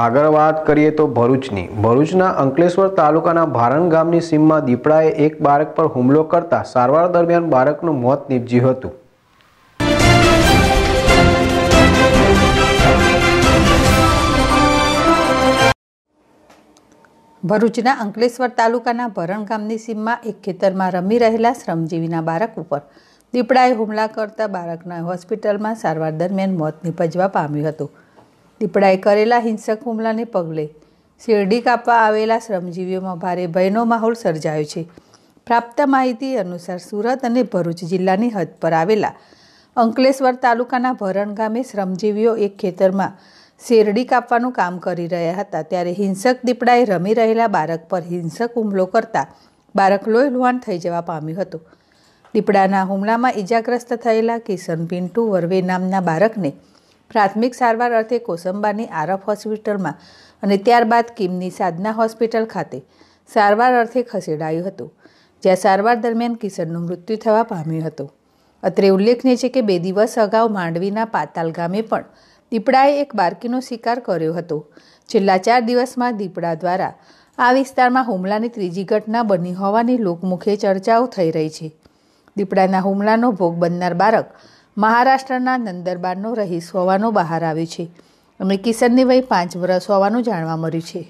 આગળ વાત કરીએ તો ભરૂચની ભરૂચના અંકલેશ્વર તાલુકાના ભારણ ગામની સીમમાં દીપડાએ એક બાળક પર હુમલો કરતા સારવાર દરમિયાન બાળકનું મોત નીપજ્યું હતું ભરૂચના અંકલેશ્વર તાલુકાના ભરણ ગામની સીમમાં એક ખેતરમાં રમી રહેલા શ્રમજીવીના બાળક ઉપર દીપડાએ હુમલા કરતા બાળકના હોસ્પિટલમાં સારવાર દરમિયાન મોત નીપજવા પામ્યું હતું દીપડાએ કરેલા હિંસક હુમલાને પગલે શેરડી કાપવા આવેલા શ્રમજીવીઓમાં ભારે ભયનો માહોલ સર્જાયો છે પ્રાપ્ત માહિતી અનુસાર સુરત અને ભરૂચ જિલ્લાની હદ પર આવેલા અંકલેશ્વર તાલુકાના ભરણ ગામે શ્રમજીવીઓ એક ખેતરમાં શેરડી કાપવાનું કામ કરી રહ્યા હતા ત્યારે હિંસક દીપડાએ રમી રહેલા બાળક પર હિંસક હુમલો કરતા બાળક લોહી લુહાણ થઈ જવા પામ્યું હતું દીપડાના હુમલામાં ઇજાગ્રસ્ત થયેલા કિશન પિન્ટુ વરવે નામના બાળકને પ્રાથમિક સારવાર અર્થે કોસંબાની આરફ હોસ્પિટલમાં અને ત્યારબાદ કિમની સાધના હોસ્પિટલ ખાતે સારવાર અર્થે ખસેડાયું હતું જ્યાં સારવાર દરમિયાન કિશનનું મૃત્યુ થવા પામ્યું હતું અત્રે ઉલ્લેખનીય છે કે બે દિવસ અગાઉ માંડવીના પાતાલ ગામે પણ દીપડાએ એક બાળકીનો શિકાર કર્યો હતો છેલ્લા ચાર દિવસમાં દીપડા દ્વારા આ વિસ્તારમાં હુમલાની ત્રીજી ઘટના બની હોવાની લોકમુખે ચર્ચાઓ થઈ રહી છે દીપડાના હુમલાનો ભોગ બનનાર બાળક મહારાષ્ટ્રના નંદરબારનો રહીશ હોવાનું બહાર આવ્યું છે અને કિશનની વય પાંચ વર્ષ હોવાનું જાણવા મળ્યું છે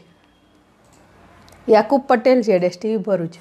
યાકુબ પટેલ જેડેસ ટીવી ભરૂચ